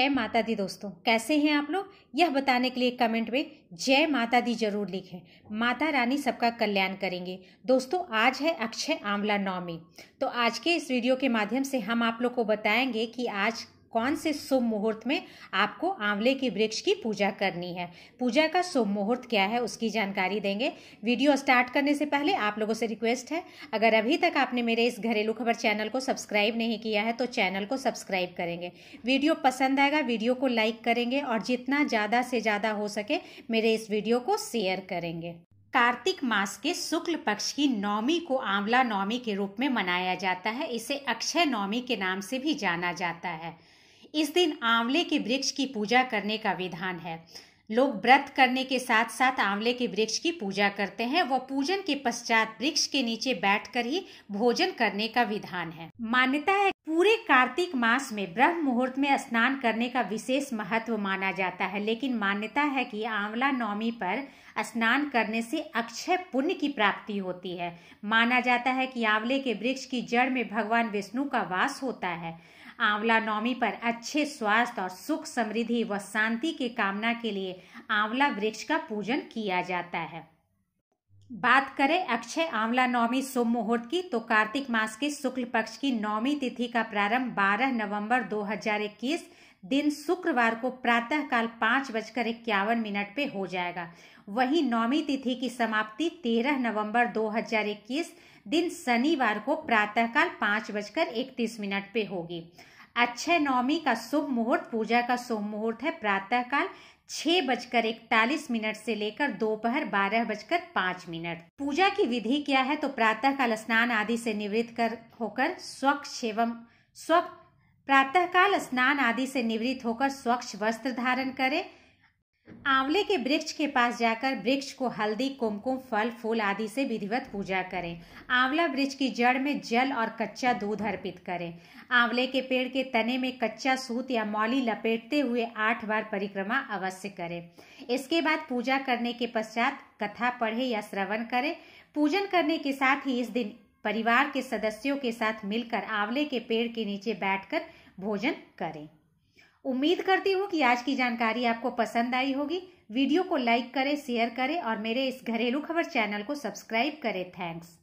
जय माता दी दोस्तों कैसे हैं आप लोग यह बताने के लिए कमेंट में जय माता दी जरूर लिखें माता रानी सबका कल्याण करेंगे दोस्तों आज है अक्षय आंवला नौमी तो आज के इस वीडियो के माध्यम से हम आप लोग को बताएंगे कि आज कौन से शुभ मुहूर्त में आपको आंवले के वृक्ष की पूजा करनी है पूजा का शुभ मुहूर्त क्या है उसकी जानकारी देंगे वीडियो स्टार्ट करने से पहले आप लोगों से रिक्वेस्ट है अगर अभी तक आपने मेरे इस घरेलू खबर चैनल को सब्सक्राइब नहीं किया है तो चैनल को सब्सक्राइब करेंगे वीडियो पसंद आएगा वीडियो को लाइक करेंगे और जितना ज़्यादा से ज़्यादा हो सके मेरे इस वीडियो को शेयर करेंगे कार्तिक मास के शुक्ल पक्ष की नौमी को आंवला नौमी के रूप में मनाया जाता है इसे अक्षय नौमी के नाम से भी जाना जाता है इस दिन आंवले के वृक्ष की पूजा करने का विधान है लोग व्रत करने के साथ साथ आंवले के वृक्ष की पूजा करते हैं व पूजन के पश्चात वृक्ष के नीचे बैठकर ही भोजन करने का विधान है मान्यता है पूरे कार्तिक मास में ब्रह्म मुहूर्त में स्नान करने का विशेष महत्व माना जाता है लेकिन मान्यता है कि आंवला नवमी पर स्नान करने से अक्षय पुण्य की प्राप्ति होती है माना जाता है कि आंवले के वृक्ष की जड़ में भगवान विष्णु का वास होता है आंवला नवमी पर अच्छे स्वास्थ्य और सुख समृद्धि व शांति की कामना के लिए आंवला वृक्ष का पूजन किया जाता है बात करें अक्षय आंवला नवमी शुभ मुहूर्त की तो कार्तिक मास के शुक्ल पक्ष की नौमी तिथि का प्रारंभ 12 नवंबर 2021 दिन शुक्रवार को प्रातःकाल पाँच बजकर इक्यावन मिनट पे हो जाएगा वहीं नौमी तिथि की समाप्ति 13 नवंबर 2021 दिन शनिवार को प्रातःकाल पाँच बजकर इकतीस मिनट पे होगी अक्षय नवमी का शुभ मुहूर्त पूजा का शुभ मुहूर्त है प्रातःकाल छह बजकर इकतालीस मिनट से लेकर दोपहर बारह बजकर पांच मिनट पूजा की विधि क्या है तो प्रातःकाल स्नान आदि से निवृत्त कर होकर स्वच्छ एवं स्वच्छ प्रातःकाल स्नान आदि से निवृत्त होकर स्वच्छ वस्त्र धारण करें आंवले के वृक्ष के पास जाकर वृक्ष को हल्दी कुमकुम फल फूल आदि से विधिवत पूजा करें आंवला वृक्ष की जड़ में जल और कच्चा दूध अर्पित करें आंवले के पेड़ के तने में कच्चा सूत या मौली लपेटते हुए आठ बार परिक्रमा अवश्य करें इसके बाद पूजा करने के पश्चात कथा पढ़े या श्रवण करें पूजन करने के साथ ही इस दिन परिवार के सदस्यों के साथ मिलकर आंवले के पेड़ के नीचे बैठकर भोजन करें उम्मीद करती हूँ कि आज की जानकारी आपको पसंद आई होगी वीडियो को लाइक करें शेयर करें और मेरे इस घरेलू खबर चैनल को सब्सक्राइब करें थैंक्स